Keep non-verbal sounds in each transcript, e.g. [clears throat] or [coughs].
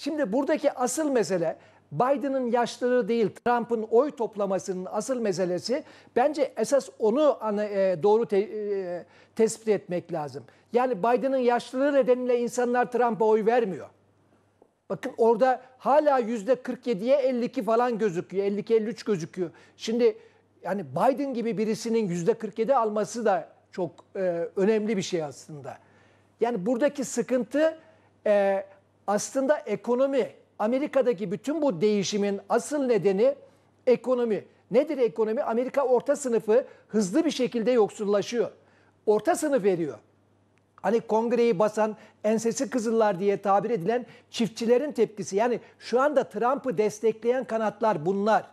Şimdi buradaki asıl mesele Biden'ın yaşları değil, Trump'ın oy toplamasının asıl meselesi bence esas onu e, doğru te, e, tespit etmek lazım. Yani Biden'ın yaşlılığı nedeniyle insanlar Trump'a oy vermiyor. Bakın orada hala yüzde %47'ye 52 falan gözüküyor, 52-53 gözüküyor. Şimdi yani Biden gibi birisinin yüzde %47 alması da çok e, önemli bir şey aslında. Yani buradaki sıkıntı e, aslında ekonomi, Amerika'daki bütün bu değişimin asıl nedeni ekonomi. Nedir ekonomi? Amerika orta sınıfı hızlı bir şekilde yoksullaşıyor. Orta sınıf veriyor. Hani kongreyi basan ensesi kızıllar diye tabir edilen çiftçilerin tepkisi. Yani şu anda Trump'ı destekleyen kanatlar bunlar.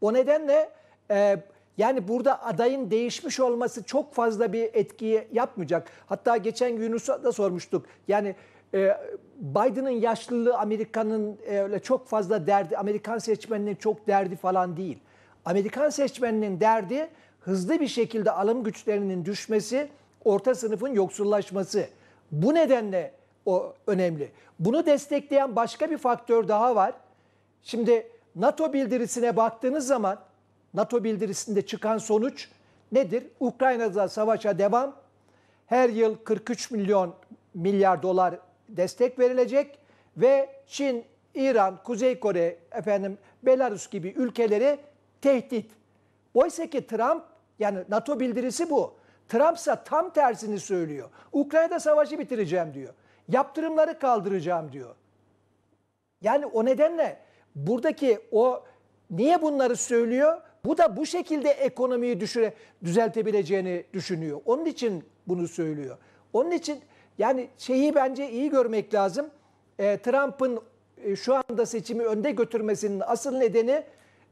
O nedenle e, yani burada adayın değişmiş olması çok fazla bir etkiyi yapmayacak. Hatta geçen Yunus'a da sormuştuk. Yani e, Biden'ın yaşlılığı Amerika'nın e, öyle çok fazla derdi, Amerikan seçmeninin çok derdi falan değil. Amerikan seçmeninin derdi hızlı bir şekilde alım güçlerinin düşmesi, orta sınıfın yoksullaşması. Bu nedenle o önemli. Bunu destekleyen başka bir faktör daha var. Şimdi NATO bildirisine baktığınız zaman NATO bildirisinde çıkan sonuç nedir? Ukrayna'da savaşa devam. Her yıl 43 milyon milyar dolar destek verilecek ve Çin, İran, Kuzey Kore, efendim Belarus gibi ülkeleri tehdit. Oysa ki Trump yani NATO bildirisi bu. Trump ise tam tersini söylüyor. Ukrayna'da savaşı bitireceğim diyor. Yaptırımları kaldıracağım diyor. Yani o nedenle buradaki o niye bunları söylüyor? Bu da bu şekilde ekonomiyi düşüre, düzeltebileceğini düşünüyor. Onun için bunu söylüyor. Onun için yani şeyi bence iyi görmek lazım. E, Trump'ın e, şu anda seçimi önde götürmesinin asıl nedeni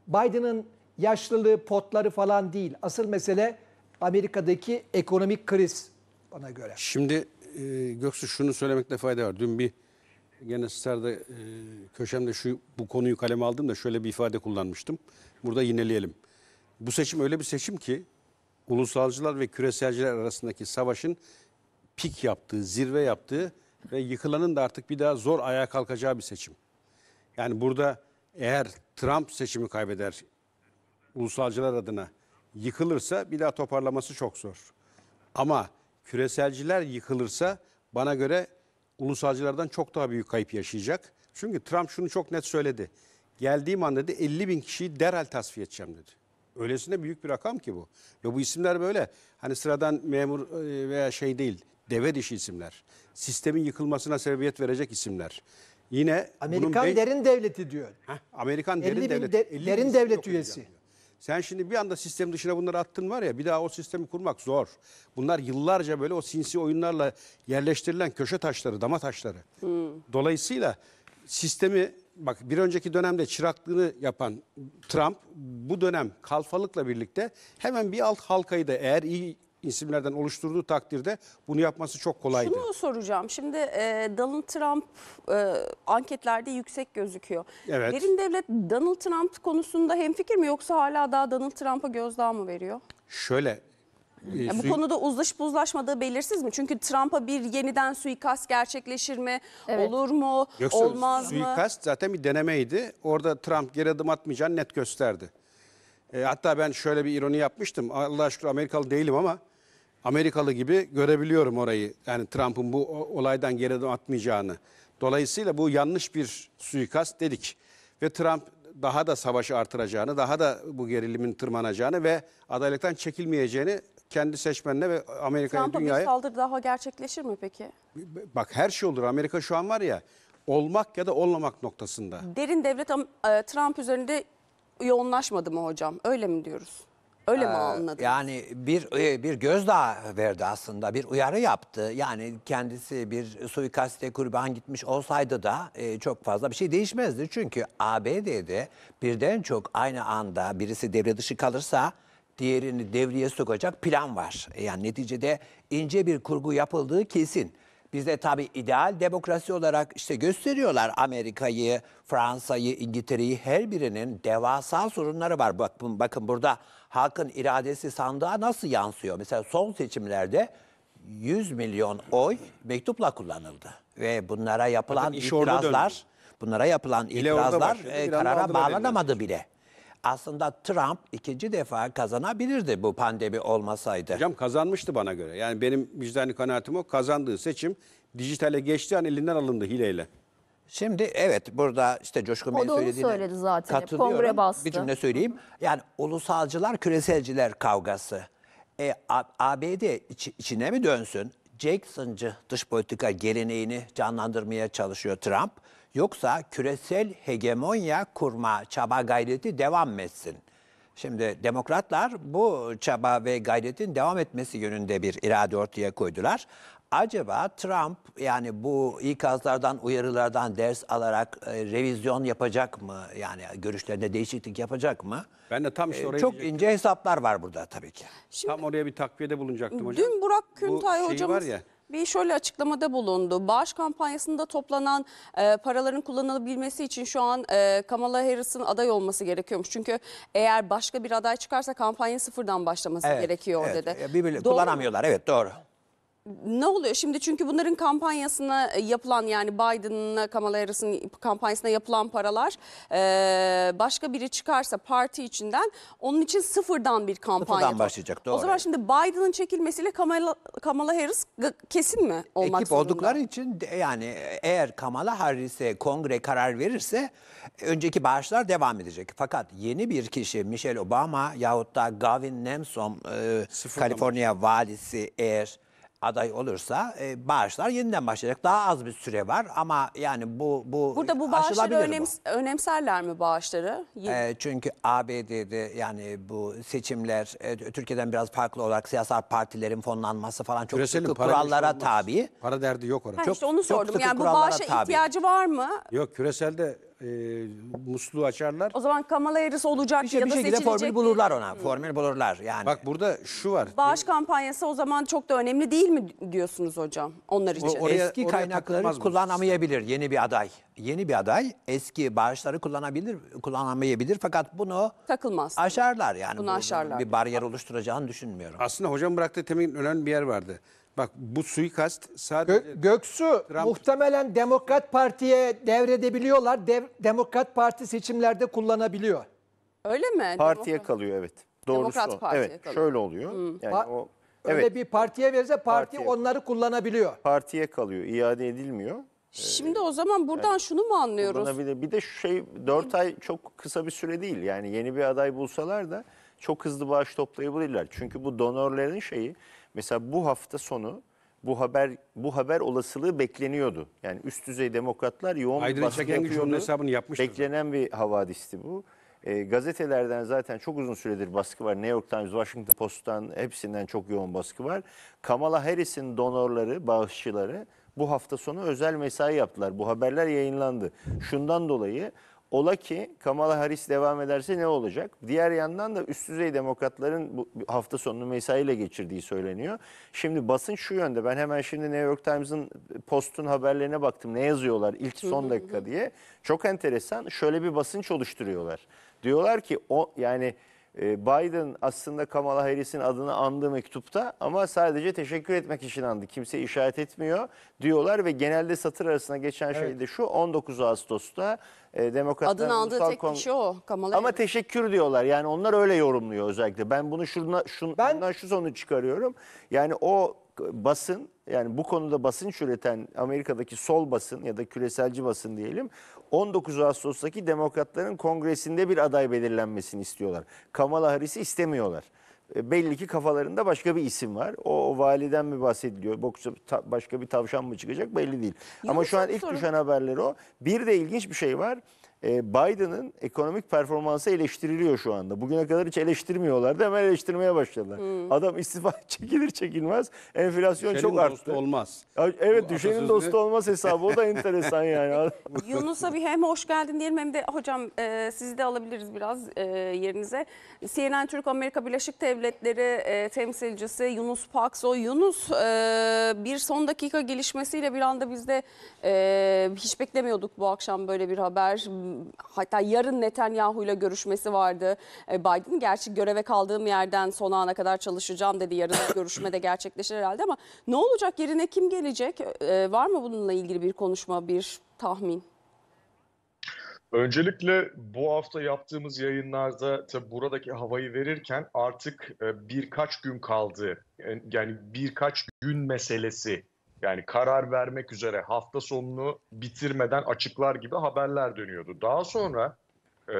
Biden'ın yaşlılığı, potları falan değil. Asıl mesele Amerika'daki ekonomik kriz bana göre. Şimdi e, Göksu şunu söylemekte fayda var. Dün bir gene Star'da e, köşemde şu bu konuyu kaleme aldım da şöyle bir ifade kullanmıştım. Burada yineleyelim. Bu seçim öyle bir seçim ki ulusalcılar ve küreselciler arasındaki savaşın pik yaptığı, zirve yaptığı ve yıkılanın da artık bir daha zor ayağa kalkacağı bir seçim. Yani burada eğer Trump seçimi kaybeder, ulusalcılar adına yıkılırsa bir daha toparlaması çok zor. Ama küreselciler yıkılırsa bana göre ulusalcılardan çok daha büyük kayıp yaşayacak. Çünkü Trump şunu çok net söyledi. Geldiğim an dedi 50 bin kişiyi derhal tasfiye edeceğim dedi. Öylesine büyük bir rakam ki bu. Ve bu isimler böyle. Hani sıradan memur e, veya şey değil deve dişi isimler. Sistemin yıkılmasına sebebiyet verecek isimler. Yine Amerikan bunun derin devleti diyor. Heh, Amerikan derin devlet, de, derin derin devlet üyesi. Sen şimdi bir anda sistem dışına bunları attın var ya bir daha o sistemi kurmak zor. Bunlar yıllarca böyle o sinsi oyunlarla yerleştirilen köşe taşları, dama taşları. Hmm. Dolayısıyla sistemi bak bir önceki dönemde çıraklığını yapan Trump bu dönem kalfalıkla birlikte hemen bir alt halkayı da eğer iyi farklı isimlerden oluşturduğu takdirde bunu yapması çok kolaydı. Şunu soracağım. Şimdi e, Donald Trump e, anketlerde yüksek gözüküyor. Evet. Derin devlet Donald Trump konusunda hemfikir mi yoksa hala daha Donald Trump'a gözdağı mı veriyor? Şöyle e, yani bu konuda uzlaşıp uzlaşmadığı belirsiz mi? Çünkü Trump'a bir yeniden suikast gerçekleşir mi? Evet. Olur mu? Yoksa Olmaz suikast mı? Suikast zaten bir denemeydi. Orada Trump geri adım atmayacağını net gösterdi. E, hatta ben şöyle bir ironi yapmıştım. Allah aşkına Amerikalı değilim ama Amerikalı gibi görebiliyorum orayı. Yani Trump'ın bu olaydan geri atmayacağını. Dolayısıyla bu yanlış bir suikast dedik. Ve Trump daha da savaşı artıracağını, daha da bu gerilimin tırmanacağını ve adaletten çekilmeyeceğini kendi seçmenine ve Amerika'ya dünyaya... bir saldırı daha gerçekleşir mi peki? Bak her şey olur. Amerika şu an var ya olmak ya da olmamak noktasında. Derin devlet e, Trump üzerinde yoğunlaşmadı mı hocam? Öyle mi diyoruz? Öyle mi ee, anladınız? Yani bir e, bir gözdağı verdi aslında, bir uyarı yaptı. Yani kendisi bir suikaste kurban gitmiş olsaydı da e, çok fazla bir şey değişmezdi. Çünkü ABD'de birden çok aynı anda birisi devre dışı kalırsa diğerini devreye sokacak plan var. E, yani neticede ince bir kurgu yapıldığı kesin. Bize tabii ideal demokrasi olarak işte gösteriyorlar Amerika'yı, Fransa'yı, İngiltere'yi her birinin devasa sorunları var. Bakın, bakın burada halkın iradesi sandığa nasıl yansıyor? Mesela son seçimlerde 100 milyon oy mektupla kullanıldı ve bunlara yapılan itirazlar bunlara yapılan itirazlar e, karara bağlanamadı bile aslında Trump ikinci defa kazanabilirdi bu pandemi olmasaydı. Hocam kazanmıştı bana göre. Yani benim vicdani kanaatim o. Kazandığı seçim dijitale geçtiği an elinden alındı hileyle. Şimdi evet burada işte Coşkun Bey O da söylediğine söyledi zaten. katılıyorum. Kongre bastı. Bir cümle söyleyeyim. Yani ulusalcılar, küreselciler kavgası. E, ABD içi- içine mi dönsün? Jackson'cı dış politika geleneğini canlandırmaya çalışıyor Trump. Yoksa küresel hegemonya kurma çaba gayreti devam etsin. Şimdi demokratlar bu çaba ve gayretin devam etmesi yönünde bir irade ortaya koydular. Acaba Trump yani bu ikazlardan, uyarılardan ders alarak e, revizyon yapacak mı? Yani görüşlerinde değişiklik yapacak mı? Ben de tam e, işte oraya Çok ince hesaplar var burada tabii ki. Şimdi, Tam oraya bir takviyede bulunacaktım hocam. Dün Burak Küntay Bu hocamız var ya, bir şöyle açıklamada bulundu. Bağış kampanyasında toplanan e, paraların kullanılabilmesi için şu an e, Kamala Harris'in aday olması gerekiyormuş. Çünkü eğer başka bir aday çıkarsa kampanya sıfırdan başlaması Evet, gerekiyor evet. dedi. Birbirleri kullanamıyorlar. Evet doğru ne oluyor şimdi çünkü bunların kampanyasına e, yapılan yani Biden'la Kamala Harris'in kampanyasına yapılan paralar e, başka biri çıkarsa parti içinden onun için sıfırdan bir kampanya. Sıfırdan başlayacak doğru. O zaman şimdi Biden'ın çekilmesiyle Kamala, Kamala Harris kesin mi olmak Ekip zorunda? oldukları için yani eğer Kamala Harris'e kongre karar verirse önceki bağışlar devam edecek. Fakat yeni bir kişi Michelle Obama yahut da Gavin Newsom e, Kaliforniya valisi eğer aday olursa e, bağışlar yeniden başlayacak. Daha az bir süre var ama yani bu bu Burada bu bağışları önems bu. önemserler mi bağışları? E, çünkü ABD'de yani bu seçimler e, Türkiye'den biraz farklı olarak siyasal partilerin fonlanması falan çok Küreselin, sıkı kurallara tabi. Para derdi yok orada. Ha, çok, işte onu sordum. Yani bu bağışa tabi. ihtiyacı var mı? Yok küreselde e, musluğu açarlar. O zaman Kamala Harris olacak bir şey, ya bir da şekilde formül bulurlar ona. Formül bulurlar yani. Bak burada şu var. Bağış kampanyası o zaman çok da önemli değil mi diyorsunuz hocam onlar için? O, oraya, Eski oraya kaynakları kullanamayabilir yeni bir aday yeni bir aday eski bağışları kullanabilir, kullanamayabilir fakat bunu takılmaz. Aşarlar yani. Bunu aşarlar. Bir bariyer oluşturacağını düşünmüyorum. Aslında hocam bıraktığı temin önemli bir yer vardı. Bak bu suikast sadece... Gö Göksu Trump... muhtemelen Demokrat Parti'ye devredebiliyorlar. Dev Demokrat Parti seçimlerde kullanabiliyor. Öyle mi? Partiye Demokrat... kalıyor evet. Doğrusu Demokrat Parti'ye evet, kalıyor. Şöyle oluyor. Hmm. Yani o, öyle evet. bir partiye verirse parti partiye. onları kullanabiliyor. Partiye kalıyor, iade edilmiyor. Şimdi o zaman buradan yani şunu mu anlıyoruz? Bir de şu şey 4 ay çok kısa bir süre değil. Yani yeni bir aday bulsalar da çok hızlı bağış toplayabilirler. Çünkü bu donörlerin şeyi mesela bu hafta sonu bu haber bu haber olasılığı bekleniyordu. Yani üst düzey demokratlar yoğun Aydın bir baskı yapıyordu. hesabını yapmıştı. Beklenen bir havadisti bu. E, gazetelerden zaten çok uzun süredir baskı var. New York Times, Washington Post'tan hepsinden çok yoğun baskı var. Kamala Harris'in donorları, bağışçıları bu hafta sonu özel mesai yaptılar. Bu haberler yayınlandı. Şundan dolayı ola ki Kamala Harris devam ederse ne olacak? Diğer yandan da üst düzey demokratların bu hafta sonunu mesaiyle geçirdiği söyleniyor. Şimdi basın şu yönde. Ben hemen şimdi New York Times'ın postun haberlerine baktım. Ne yazıyorlar ilk son dakika diye. Çok enteresan. Şöyle bir basınç oluşturuyorlar. Diyorlar ki o yani ee, Biden aslında Kamala Harris'in adını andı mektupta ama sadece teşekkür etmek için andı. Kimse işaret etmiyor diyorlar ve genelde satır arasına geçen şey evet. şey de şu 19 Ağustos'ta e, Demokratlar Adını andığı tek Kon... kişi o Kamala Ama teşekkür diyorlar yani onlar öyle yorumluyor özellikle. Ben bunu şuradan, şun, ben... bundan şu sonuç çıkarıyorum. Yani o basın yani bu konuda basınç üreten Amerika'daki sol basın ya da küreselci basın diyelim 19 Ağustos'taki demokratların kongresinde bir aday belirlenmesini istiyorlar. Kamala Harris'i istemiyorlar. E, belli ki kafalarında başka bir isim var. O, o validen mi bahsediliyor? Boksa, ta, başka bir tavşan mı çıkacak belli değil. Ama şu an ilk sorun. düşen haberler o. Bir de ilginç bir şey var. Ee, Biden'ın ekonomik performansı eleştiriliyor şu anda. Bugüne kadar hiç eleştirmiyorlardı hemen eleştirmeye başladılar. Hmm. Adam istifa [laughs] çekilir çekilmez enflasyon düşenin çok arttı. Dostu olmaz. Evet Bu düşenin atasözü... dostu olmaz hesabı o da [laughs] enteresan yani. [laughs] Yunus'a bir hem hoş geldin diyelim hem de hocam e, sizi de alabiliriz biraz e, yerinize. CNN Türk Amerika Birleşik Devletleri e, temsilcisi Yunus Pakso. Yunus e, bir son dakika gelişmesiyle bir anda biz de e, hiç beklemiyorduk bu akşam böyle bir haber hatta yarın Netanyahu ile görüşmesi vardı. E, Biden gerçi göreve kaldığım yerden son ana kadar çalışacağım dedi. Yarın [coughs] görüşme de gerçekleşir herhalde ama ne olacak yerine kim gelecek? E, var mı bununla ilgili bir konuşma, bir tahmin? Öncelikle bu hafta yaptığımız yayınlarda tabi buradaki havayı verirken artık e, birkaç gün kaldı. E, yani birkaç gün meselesi yani karar vermek üzere hafta sonunu bitirmeden açıklar gibi haberler dönüyordu. Daha sonra e,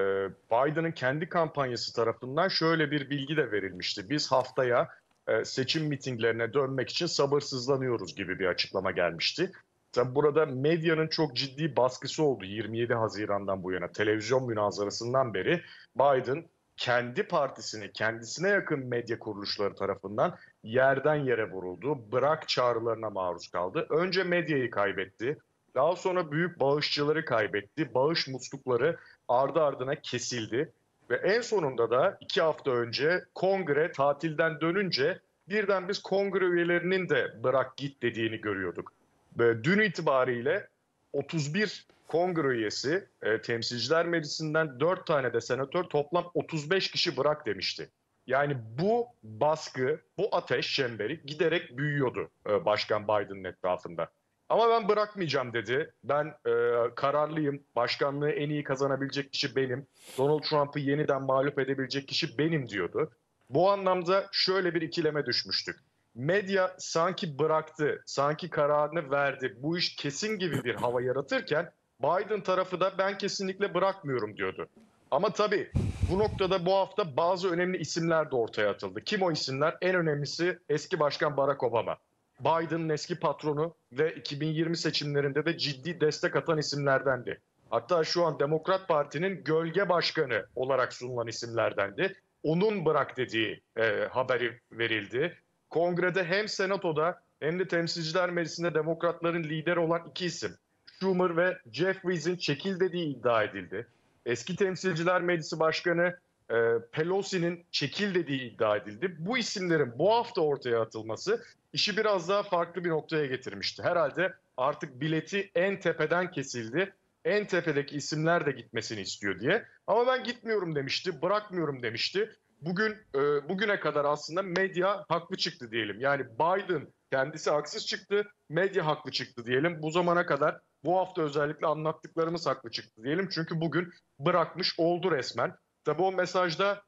Biden'ın kendi kampanyası tarafından şöyle bir bilgi de verilmişti. Biz haftaya e, seçim mitinglerine dönmek için sabırsızlanıyoruz gibi bir açıklama gelmişti. Tabi burada medyanın çok ciddi baskısı oldu 27 Haziran'dan bu yana. Televizyon münazarasından beri Biden kendi partisini, kendisine yakın medya kuruluşları tarafından yerden yere vuruldu. Bırak çağrılarına maruz kaldı. Önce medyayı kaybetti. Daha sonra büyük bağışçıları kaybetti. Bağış muslukları ardı ardına kesildi. Ve en sonunda da iki hafta önce kongre tatilden dönünce birden biz kongre üyelerinin de bırak git dediğini görüyorduk. Ve dün itibariyle 31 kongre üyesi, e, temsilciler meclisinden 4 tane de senatör toplam 35 kişi bırak demişti. Yani bu baskı, bu ateş çemberi giderek büyüyordu e, Başkan Biden'ın etrafında. Ama ben bırakmayacağım dedi. Ben e, kararlıyım. Başkanlığı en iyi kazanabilecek kişi benim. Donald Trump'ı yeniden mağlup edebilecek kişi benim diyordu. Bu anlamda şöyle bir ikileme düşmüştük. Medya sanki bıraktı, sanki kararını verdi, bu iş kesin gibi bir hava yaratırken Biden tarafı da ben kesinlikle bırakmıyorum diyordu. Ama tabii bu noktada bu hafta bazı önemli isimler de ortaya atıldı. Kim o isimler? En önemlisi eski başkan Barack Obama. Biden'ın eski patronu ve 2020 seçimlerinde de ciddi destek atan isimlerdendi. Hatta şu an Demokrat Parti'nin gölge başkanı olarak sunulan isimlerdendi. Onun bırak dediği e, haberi verildi. Kongrede hem senatoda hem de temsilciler meclisinde demokratların lideri olan iki isim Schumer ve Jeffries'in çekil dediği iddia edildi. Eski Temsilciler Meclisi Başkanı e, Pelosi'nin çekil dediği iddia edildi. Bu isimlerin bu hafta ortaya atılması işi biraz daha farklı bir noktaya getirmişti. Herhalde artık bileti en tepeden kesildi. En tepedeki isimler de gitmesini istiyor diye. Ama ben gitmiyorum demişti, bırakmıyorum demişti bugün e, bugüne kadar aslında medya haklı çıktı diyelim. Yani Biden kendisi haksız çıktı, medya haklı çıktı diyelim. Bu zamana kadar bu hafta özellikle anlattıklarımız haklı çıktı diyelim. Çünkü bugün bırakmış oldu resmen. Tabi o mesajda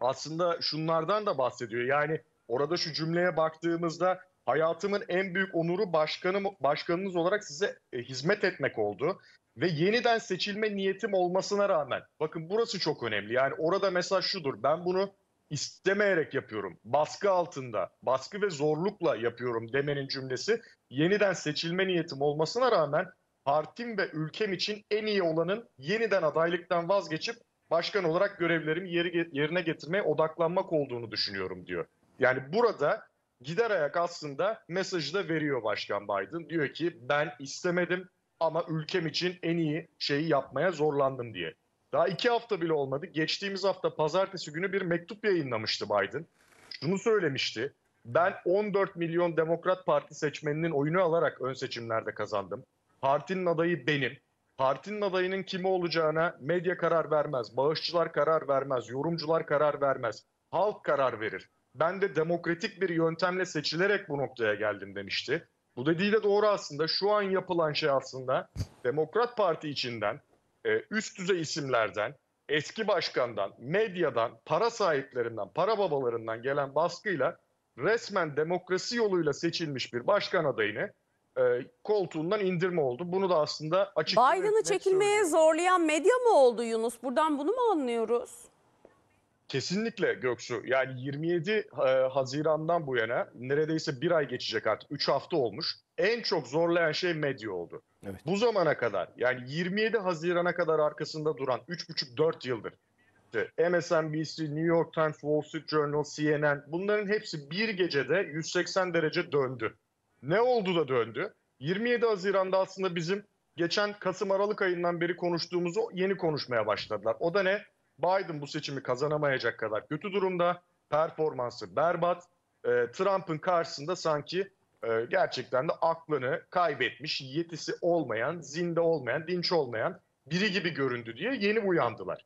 aslında şunlardan da bahsediyor. Yani orada şu cümleye baktığımızda hayatımın en büyük onuru başkanım, başkanınız olarak size e, hizmet etmek oldu ve yeniden seçilme niyetim olmasına rağmen bakın burası çok önemli. Yani orada mesaj şudur. Ben bunu istemeyerek yapıyorum. Baskı altında, baskı ve zorlukla yapıyorum demenin cümlesi yeniden seçilme niyetim olmasına rağmen partim ve ülkem için en iyi olanın yeniden adaylıktan vazgeçip başkan olarak görevlerimi yerine getirmeye odaklanmak olduğunu düşünüyorum diyor. Yani burada gider ayak aslında mesajı da veriyor Başkan Biden. Diyor ki ben istemedim, ama ülkem için en iyi şeyi yapmaya zorlandım diye. Daha iki hafta bile olmadı. Geçtiğimiz hafta pazartesi günü bir mektup yayınlamıştı Biden. Şunu söylemişti. Ben 14 milyon Demokrat Parti seçmeninin oyunu alarak ön seçimlerde kazandım. Partinin adayı benim. Partinin adayının kimi olacağına medya karar vermez, bağışçılar karar vermez, yorumcular karar vermez. Halk karar verir. Ben de demokratik bir yöntemle seçilerek bu noktaya geldim demişti. Bu dediği de doğru aslında. Şu an yapılan şey aslında Demokrat Parti içinden e, üst düzey isimlerden, eski başkandan, medyadan, para sahiplerinden, para babalarından gelen baskıyla resmen demokrasi yoluyla seçilmiş bir başkan adayını e, koltuğundan indirme oldu. Bunu da aslında açık... Biden'ı çekilmeye söylüyorum. zorlayan medya mı oldu Yunus? Buradan bunu mu anlıyoruz? Kesinlikle Göksu. Yani 27 e, Haziran'dan bu yana neredeyse bir ay geçecek artık. 3 hafta olmuş. En çok zorlayan şey medya oldu. Evet. Bu zamana kadar yani 27 Haziran'a kadar arkasında duran 3,5-4 yıldır MSNBC, New York Times, Wall Street Journal, CNN bunların hepsi bir gecede 180 derece döndü. Ne oldu da döndü? 27 Haziran'da aslında bizim geçen Kasım Aralık ayından beri konuştuğumuzu yeni konuşmaya başladılar. O da ne? Biden bu seçimi kazanamayacak kadar kötü durumda. Performansı berbat. E, Trump'ın karşısında sanki e, gerçekten de aklını kaybetmiş, yetisi olmayan, zinde olmayan, dinç olmayan biri gibi göründü diye yeni uyandılar.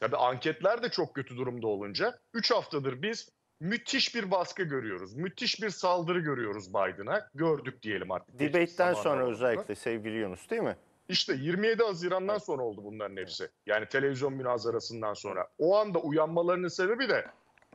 Tabii anketler de çok kötü durumda olunca 3 haftadır biz müthiş bir baskı görüyoruz. Müthiş bir saldırı görüyoruz Biden'a. Gördük diyelim artık. Debate'den sonra olarak. özellikle sevgili Yunus değil mi? İşte 27 Haziran'dan sonra oldu bunların hepsi. Yani televizyon münazarasından sonra. O anda uyanmalarının sebebi de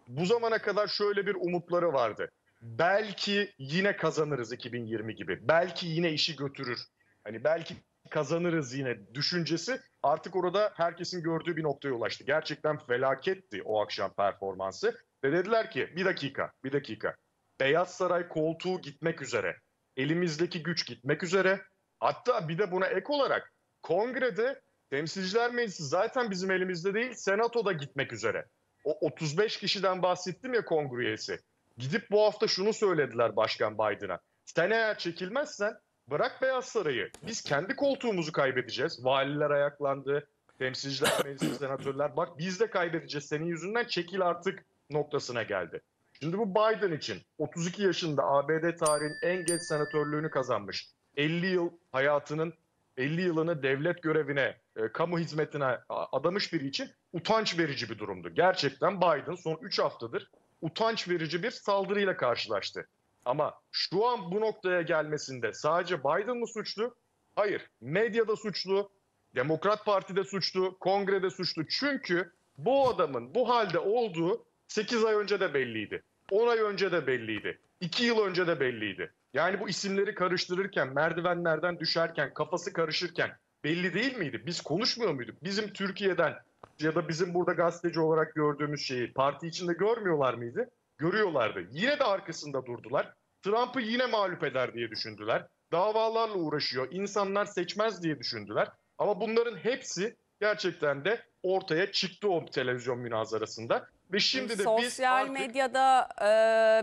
bu zamana kadar şöyle bir umutları vardı. Belki yine kazanırız 2020 gibi. Belki yine işi götürür. Hani belki kazanırız yine düşüncesi artık orada herkesin gördüğü bir noktaya ulaştı. Gerçekten felaketti o akşam performansı. Ve dediler ki bir dakika, bir dakika. Beyaz Saray koltuğu gitmek üzere. Elimizdeki güç gitmek üzere Hatta bir de buna ek olarak kongrede temsilciler meclisi zaten bizim elimizde değil senatoda gitmek üzere. O 35 kişiden bahsettim ya kongre üyesi. Gidip bu hafta şunu söylediler Başkan Biden'a. Sen eğer çekilmezsen bırak Beyaz Sarayı. Biz kendi koltuğumuzu kaybedeceğiz. Valiler ayaklandı, temsilciler [coughs] meclisi, senatörler. Bak biz de kaybedeceğiz senin yüzünden çekil artık noktasına geldi. Şimdi bu Biden için 32 yaşında ABD tarihin en genç senatörlüğünü kazanmış. 50 yıl hayatının 50 yılını devlet görevine, e, kamu hizmetine adamış biri için utanç verici bir durumdu. Gerçekten Biden son 3 haftadır utanç verici bir saldırıyla karşılaştı. Ama şu an bu noktaya gelmesinde sadece Biden mı suçlu? Hayır. Medyada suçlu, Demokrat Parti'de suçlu, Kongre'de suçlu. Çünkü bu adamın bu halde olduğu 8 ay önce de belliydi. 10 ay önce de belliydi. 2 yıl önce de belliydi. Yani bu isimleri karıştırırken, merdivenlerden düşerken, kafası karışırken belli değil miydi? Biz konuşmuyor muyduk? Bizim Türkiye'den ya da bizim burada gazeteci olarak gördüğümüz şeyi parti içinde görmüyorlar mıydı? Görüyorlardı. Yine de arkasında durdular. Trump'ı yine mağlup eder diye düşündüler. Davalarla uğraşıyor. İnsanlar seçmez diye düşündüler. Ama bunların hepsi gerçekten de ortaya çıktı o televizyon münazarasında. Ve şimdi de Sosyal biz artık... medyada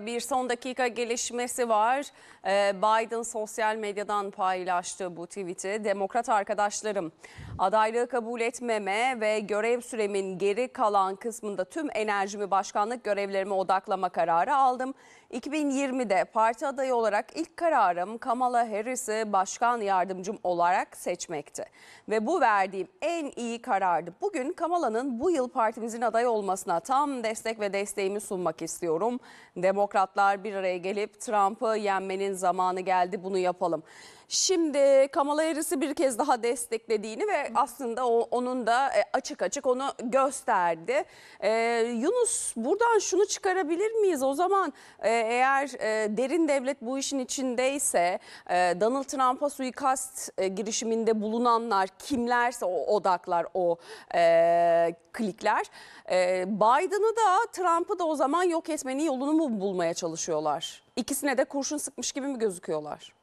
e, bir son dakika gelişmesi var. E, Biden sosyal medyadan paylaştı bu tweet'i. Demokrat arkadaşlarım adaylığı kabul etmeme ve görev süremin geri kalan kısmında tüm enerjimi başkanlık görevlerime odaklama kararı aldım. 2020'de parti adayı olarak ilk kararım Kamala Harris'i başkan yardımcım olarak seçmekti. Ve bu verdiğim en iyi karardı. Bugün Kamala'nın bu yıl partimizin aday olmasına tam destek ve desteğimi sunmak istiyorum. Demokratlar bir araya gelip Trump'ı yenmenin zamanı geldi bunu yapalım. Şimdi Kamala Harris'i bir kez daha desteklediğini ve aslında o, onun da e, açık açık onu gösterdi. Ee, Yunus buradan şunu çıkarabilir miyiz? O zaman e, eğer e, derin devlet bu işin içindeyse e, Donald Trump'a suikast e, girişiminde bulunanlar kimlerse o odaklar o e, klikler e, Biden'ı da Trump'ı da o zaman yok etmenin yolunu mu bulmaya çalışıyorlar? İkisine de kurşun sıkmış gibi mi gözüküyorlar?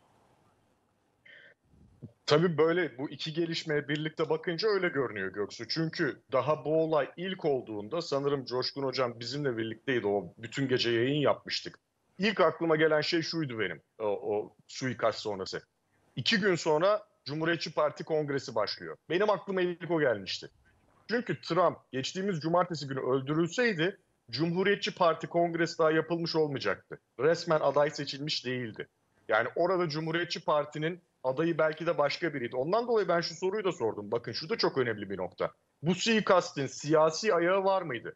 Tabii böyle bu iki gelişmeye birlikte bakınca öyle görünüyor Göksu. Çünkü daha bu olay ilk olduğunda sanırım Coşkun Hocam bizimle birlikteydi. O bütün gece yayın yapmıştık. İlk aklıma gelen şey şuydu benim o, o suikast sonrası. İki gün sonra Cumhuriyetçi Parti kongresi başlıyor. Benim aklıma ilk o gelmişti. Çünkü Trump geçtiğimiz cumartesi günü öldürülseydi Cumhuriyetçi Parti kongresi daha yapılmış olmayacaktı. Resmen aday seçilmiş değildi. Yani orada Cumhuriyetçi Parti'nin adayı belki de başka biriydi. Ondan dolayı ben şu soruyu da sordum. Bakın şu da çok önemli bir nokta. Bu suikastin siyasi ayağı var mıydı?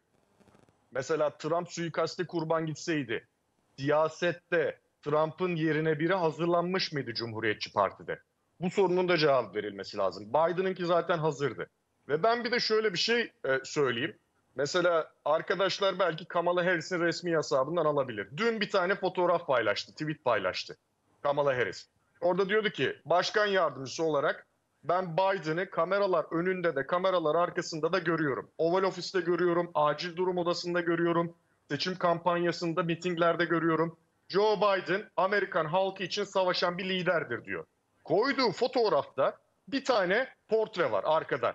Mesela Trump suikasti kurban gitseydi siyasette Trump'ın yerine biri hazırlanmış mıydı Cumhuriyetçi Parti'de? Bu sorunun da cevap verilmesi lazım. Biden'ınki zaten hazırdı. Ve ben bir de şöyle bir şey e, söyleyeyim. Mesela arkadaşlar belki Kamala Harris'in resmi hesabından alabilir. Dün bir tane fotoğraf paylaştı, tweet paylaştı. Kamala Harris. Orada diyordu ki başkan yardımcısı olarak ben Biden'ı kameralar önünde de kameralar arkasında da görüyorum. Oval ofiste görüyorum, acil durum odasında görüyorum, seçim kampanyasında mitinglerde görüyorum. Joe Biden Amerikan halkı için savaşan bir liderdir diyor. Koyduğu fotoğrafta bir tane portre var arkada.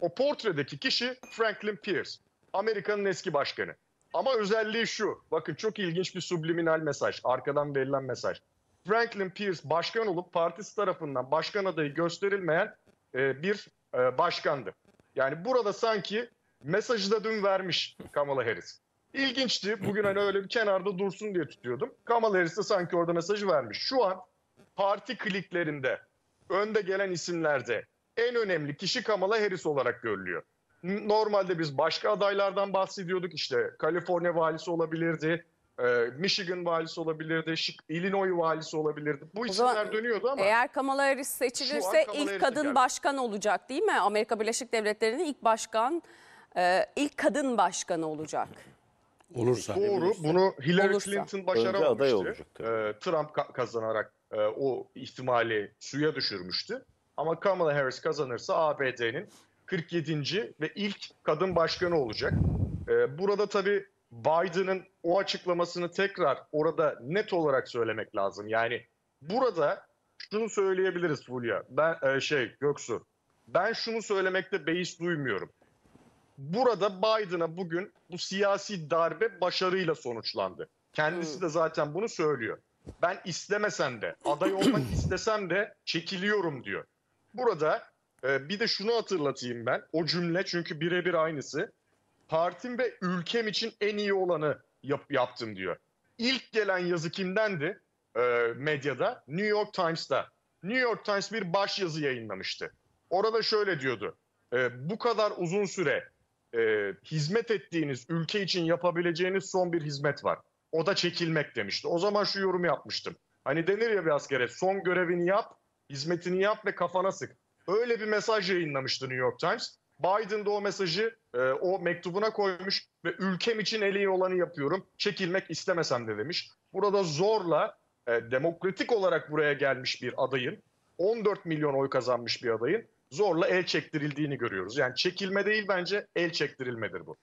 O portredeki kişi Franklin Pierce, Amerika'nın eski başkanı. Ama özelliği şu, bakın çok ilginç bir subliminal mesaj, arkadan verilen mesaj. Franklin Pierce başkan olup partisi tarafından başkan adayı gösterilmeyen e, bir e, başkandı. Yani burada sanki mesajı da dün vermiş Kamala Harris. İlginçti. Bugün hani öyle bir kenarda dursun diye tutuyordum. Kamala Harris de sanki orada mesajı vermiş. Şu an parti kliklerinde, önde gelen isimlerde en önemli kişi Kamala Harris olarak görülüyor. Normalde biz başka adaylardan bahsediyorduk. İşte Kaliforniya valisi olabilirdi, ee, Michigan valisi olabilirdi, Illinois valisi olabilirdi. Bu isimler dönüyordu ama. Eğer Kamala Harris seçilirse Kamala ilk kadın geldi. başkan olacak değil mi? Amerika Birleşik Devletleri'nin ilk başkan, e, ilk kadın başkanı olacak. Olursa. Doğru. Olursa. Bunu Hillary Olursa. Clinton başaramamıştı. Ee, Trump kazanarak e, o ihtimali suya düşürmüştü. Ama Kamala Harris kazanırsa ABD'nin 47. ve ilk kadın başkanı olacak. Ee, burada tabii Biden'ın o açıklamasını tekrar orada net olarak söylemek lazım. Yani burada şunu söyleyebiliriz Fulya. Ben e, şey Göksu. Ben şunu söylemekte beis duymuyorum. Burada Biden'a bugün bu siyasi darbe başarıyla sonuçlandı. Kendisi hmm. de zaten bunu söylüyor. Ben istemesen de, aday olmak [clears throat] istesem de çekiliyorum diyor. Burada e, bir de şunu hatırlatayım ben. O cümle çünkü birebir aynısı partim ve ülkem için en iyi olanı yap, yaptım diyor. İlk gelen yazı kimdendi e, medyada? New York Times'ta. New York Times bir baş yazı yayınlamıştı. Orada şöyle diyordu. E, bu kadar uzun süre e, hizmet ettiğiniz, ülke için yapabileceğiniz son bir hizmet var. O da çekilmek demişti. O zaman şu yorumu yapmıştım. Hani denir ya bir askere son görevini yap, hizmetini yap ve kafana sık. Öyle bir mesaj yayınlamıştı New York Times. Biden de o mesajı e, o mektubuna koymuş ve ülkem için en iyi olanı yapıyorum. Çekilmek istemesem de demiş. Burada zorla e, demokratik olarak buraya gelmiş bir adayın 14 milyon oy kazanmış bir adayın zorla el çektirildiğini görüyoruz. Yani çekilme değil bence el çektirilmedir bu.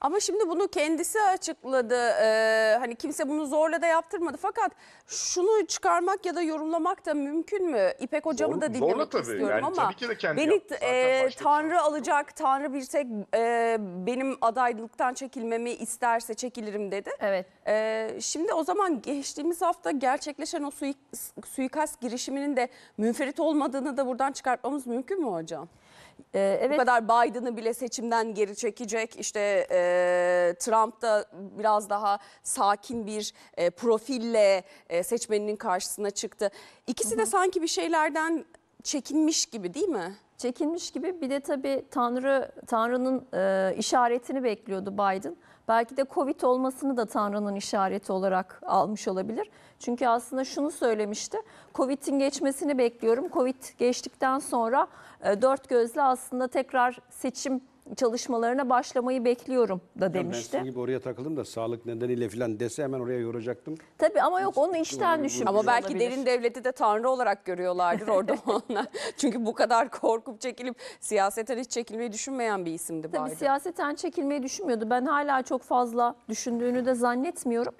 Ama şimdi bunu kendisi açıkladı. Ee, hani kimse bunu zorla da yaptırmadı. Fakat şunu çıkarmak ya da yorumlamak da mümkün mü? İpek hocamı Zor, da dinlemek zorla tabii. istiyorum yani, ama tabii ki de kendi beni e, şey Tanrı alacak, Tanrı bir tek e, benim adaylıktan çekilmemi isterse çekilirim dedi. Evet. E, şimdi o zaman geçtiğimiz hafta gerçekleşen o suik, suikast girişiminin de münferit olmadığını da buradan çıkartmamız mümkün mü hocam? Ee, evet. Bu kadar Biden'ı bile seçimden geri çekecek. İşte e, Trump da biraz daha sakin bir e, profille e, seçmeninin karşısına çıktı. İkisi Hı -hı. de sanki bir şeylerden çekinmiş gibi değil mi? Çekinmiş gibi bir de tabii Tanrı Tanrı'nın e, işaretini bekliyordu Biden. Belki de Covid olmasını da Tanrı'nın işareti olarak almış olabilir. Çünkü aslında şunu söylemişti. Covid'in geçmesini bekliyorum. Covid geçtikten sonra e, dört gözle aslında tekrar seçim çalışmalarına başlamayı bekliyorum da demişti. Ben sizin gibi oraya takıldım da sağlık nedeniyle falan dese hemen oraya yoracaktım. Tabii ama yok onu işten düşünmüş Ama belki olabilir. derin devleti de tanrı olarak görüyorlardır orada olanlar. [laughs] Çünkü bu kadar korkup çekilip siyaseten hiç çekilmeyi düşünmeyen bir isimdi Tabii Biden. siyaseten çekilmeyi düşünmüyordu. Ben hala çok fazla düşündüğünü de zannetmiyorum.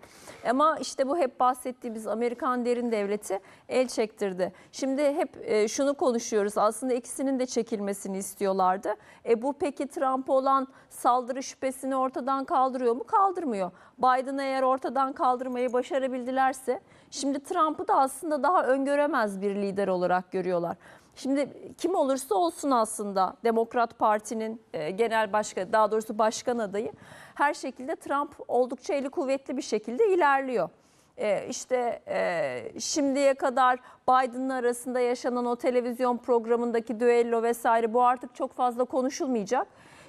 Ama işte bu hep bahsettiğimiz Amerikan derin devleti el çektirdi. Şimdi hep e, şunu konuşuyoruz. Aslında ikisinin de çekilmesini istiyorlardı. E bu peki Trump'a olan saldırı şüphesini ortadan kaldırıyor mu? Kaldırmıyor. Biden eğer ortadan kaldırmayı başarabildilerse şimdi Trump'ı da aslında daha öngöremez bir lider olarak görüyorlar. Şimdi kim olursa olsun aslında Demokrat Parti'nin e, genel başkan daha doğrusu başkan adayı her şekilde Trump oldukça eli kuvvetli bir şekilde ilerliyor. E, işte e, şimdiye kadar Biden'ın arasında yaşanan o televizyon programındaki düello vesaire bu artık çok fazla konuşulmayacak.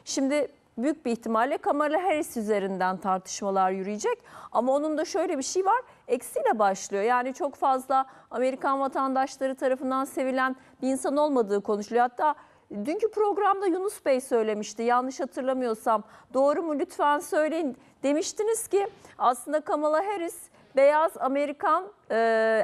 Şimdi büyük bir ihtimalle Kamala Harris üzerinden tartışmalar yürüyecek. Ama onun da şöyle bir şey var. Eksiyle başlıyor. Yani çok fazla Amerikan vatandaşları tarafından sevilen bir insan olmadığı konuşuluyor. Hatta dünkü programda Yunus Bey söylemişti. Yanlış hatırlamıyorsam. Doğru mu lütfen söyleyin. Demiştiniz ki aslında Kamala Harris beyaz Amerikan e,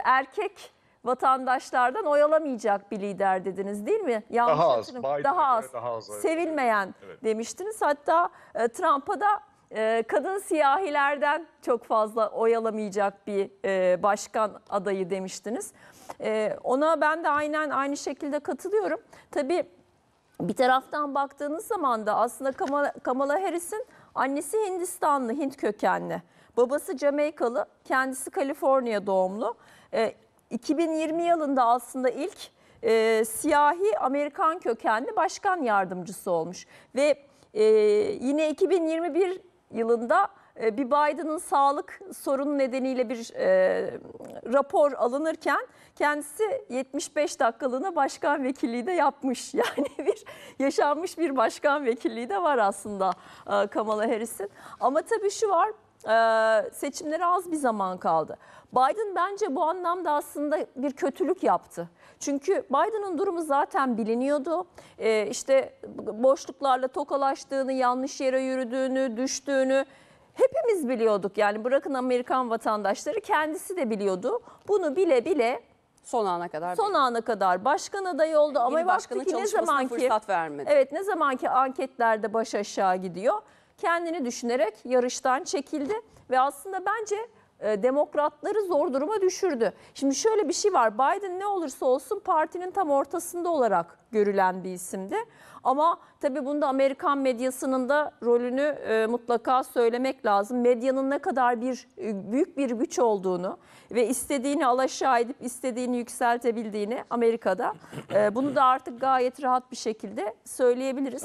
erkek vatandaşlardan oyalamayacak bir lider dediniz değil mi? Yanlış daha az. Biden'e daha az. Daha az evet. Sevilmeyen evet. demiştiniz. Hatta e, Trump'a da e, kadın siyahilerden çok fazla oyalamayacak bir e, başkan adayı demiştiniz. E, ona ben de aynen aynı şekilde katılıyorum. Tabii bir taraftan baktığınız zaman da aslında Kamala, Kamala Harris'in annesi Hindistanlı, Hint kökenli. Babası Jamaikalı, kendisi Kaliforniya doğumlu. Ee, 2020 yılında aslında ilk e, siyahi Amerikan kökenli başkan yardımcısı olmuş. Ve e, yine 2021 yılında e, bir Biden'ın sağlık sorunu nedeniyle bir e, rapor alınırken kendisi 75 dakikalığına başkan vekilliği de yapmış. [laughs] Yani bir yaşanmış bir başkan vekilliği de var aslında e, Kamala Harris'in. Ama tabii şu var ee, seçimlere az bir zaman kaldı. Biden bence bu anlamda aslında bir kötülük yaptı. Çünkü Biden'ın durumu zaten biliniyordu. Ee, işte boşluklarla tokalaştığını, yanlış yere yürüdüğünü, düştüğünü hepimiz biliyorduk. Yani bırakın Amerikan vatandaşları kendisi de biliyordu. Bunu bile bile Son ana kadar. Son ana kadar başkan adayı oldu ama baktık ne zaman ki fırsat vermedi. Evet ne zaman ki anketlerde baş aşağı gidiyor kendini düşünerek yarıştan çekildi ve aslında bence e, demokratları zor duruma düşürdü. Şimdi şöyle bir şey var. Biden ne olursa olsun partinin tam ortasında olarak görülen bir isimdi. Ama tabii bunda Amerikan medyasının da rolünü e, mutlaka söylemek lazım. Medyanın ne kadar bir e, büyük bir güç olduğunu ve istediğini alaşağı edip istediğini yükseltebildiğini Amerika'da e, bunu da artık gayet rahat bir şekilde söyleyebiliriz.